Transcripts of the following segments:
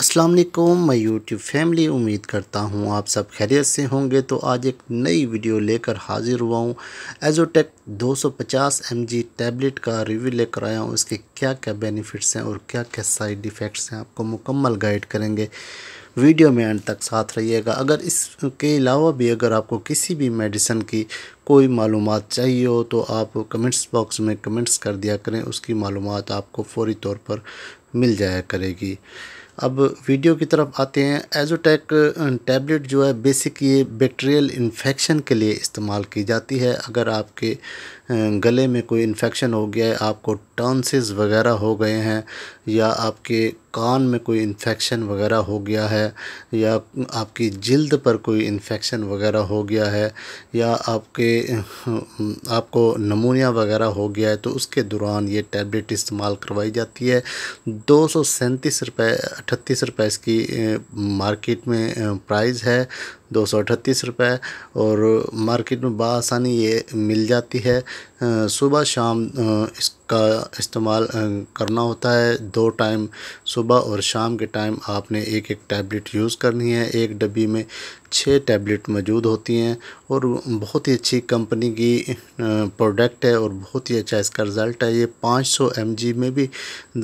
अस्सलाम वालेकुम मैं यूट्यूब फैमिली उम्मीद करता हूँ आप सब खैरियत से होंगे तो आज एक नई वीडियो लेकर हाज़िर हुआ हूँ एजोटेक 250 एमजी टैबलेट का रिव्यू लेकर आया हूँ इसके क्या क्या बेनिफिट्स हैं और क्या क्या साइड इफ़ेक्ट्स हैं आपको मुकम्मल गाइड करेंगे वीडियो में एंड तक साथ रहिएगा अगर इसके अलावा भी अगर आपको किसी भी मेडिसन की कोई मालूम चाहिए हो तो आप कमेंट्स बॉक्स में कमेंट्स कर दिया करें उसकी मालूम आपको फौरी तौर पर मिल जाया करेगी अब वीडियो की तरफ आते हैं एजोटेक टैबलेट जो है बेसिक ये बैक्टीरियल इन्फेक्शन के लिए इस्तेमाल की जाती है अगर आपके गले में कोई इन्फेक्शन हो गया है आपको टर्नसिस वगैरह हो गए हैं या आपके कान में कोई इन्फेक्शन वगैरह हो गया है या आपकी जल्द पर कोई इन्फेक्शन वगैरह हो गया है या आपके आपको नमूनिया वगैरह हो गया है तो उसके दौरान ये टैबलेट इस्तेमाल करवाई जाती है दो सौ सैंतीस रुपये अठतीस रुपये इसकी मार्केट में प्राइस है दो सौ अठतीस रुपये और मार्केट में बसानी ये मिल जाती है सुबह शाम इस का इस्तेमाल करना होता है दो टाइम सुबह और शाम के टाइम आपने एक एक टैबलेट यूज़ करनी है एक डब्बी में छः टैबलेट मौजूद होती हैं और बहुत ही अच्छी कंपनी की प्रोडक्ट है और बहुत ही अच्छा इसका रिज़ल्ट है ये 500 mg में भी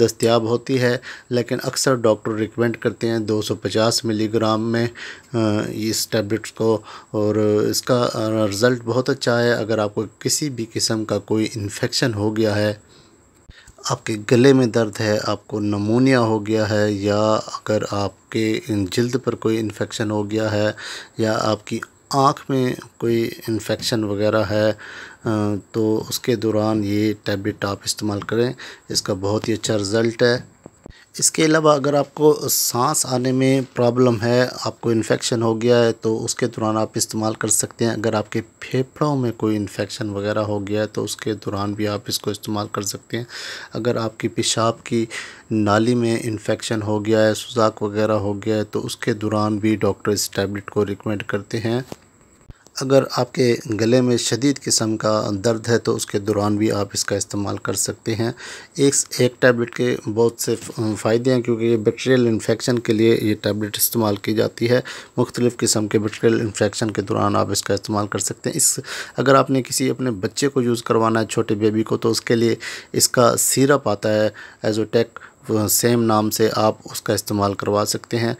दस्तियाब होती है लेकिन अक्सर डॉक्टर रिकमेंड करते हैं 250 मिलीग्राम में इस टैबलेट्स को और इसका रिज़ल्ट बहुत अच्छा है अगर आपको किसी भी किस्म का कोई इन्फेक्शन हो गया है आपके गले में दर्द है आपको नमूनिया हो गया है या अगर आपके जल्द पर कोई इन्फेक्शन हो गया है या आपकी आँख में कोई इन्फेक्शन वगैरह है तो उसके दौरान ये टैबलेट आप इस्तेमाल करें इसका बहुत ही अच्छा रिज़ल्ट है इसके अलावा अगर आपको सांस आने में प्रॉब्लम है आपको इन्फेक्शन हो गया है तो उसके दौरान आप इस्तेमाल कर सकते हैं अगर आपके फेफड़ों में कोई इन्फेक्शन वगैरह हो गया है तो उसके दौरान भी आप इसको इस्तेमाल कर सकते हैं अगर आपकी पेशाब की नाली में इन्फेक्शन हो गया है सुजाक वगैरह हो गया है तो उसके दौरान भी डॉक्टर इस टैबलेट को रिकमेंड करते हैं अगर आपके गले में शदीद किस्म का दर्द है तो उसके दौरान भी आप इसका इस्तेमाल कर सकते हैं एक एक टैबलेट के बहुत से फ़ायदे हैं क्योंकि ये बैक्टीरियल इन्फेक्शन के लिए ये टैबलेट इस्तेमाल की जाती है मुख्तलिफ़ किस्म के बैक्टीरियल इन्फेक्शन के दौरान आप इसका इस्तेमाल कर सकते हैं इस अगर आपने किसी अपने बच्चे को यूज़ करवाना है छोटे बेबी को तो उसके लिए इसका सीरप आता है एजोटेक सेम नाम से आप उसका इस्तेमाल करवा सकते हैं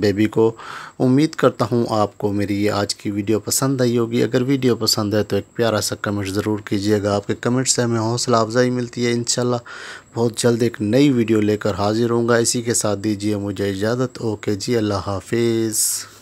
बेबी को उम्मीद करता हूँ आपको मेरी ये आज की वीडियो पसंद आई होगी अगर वीडियो पसंद है तो एक प्यारा सा कमेंट ज़रूर कीजिएगा आपके कमेंट से हमें हौसला अफजाई मिलती है इन बहुत जल्द एक नई वीडियो लेकर हाजिर होंगे इसी के साथ दीजिए मुझे इजाज़त ओके जी अल्लाह हाफिज़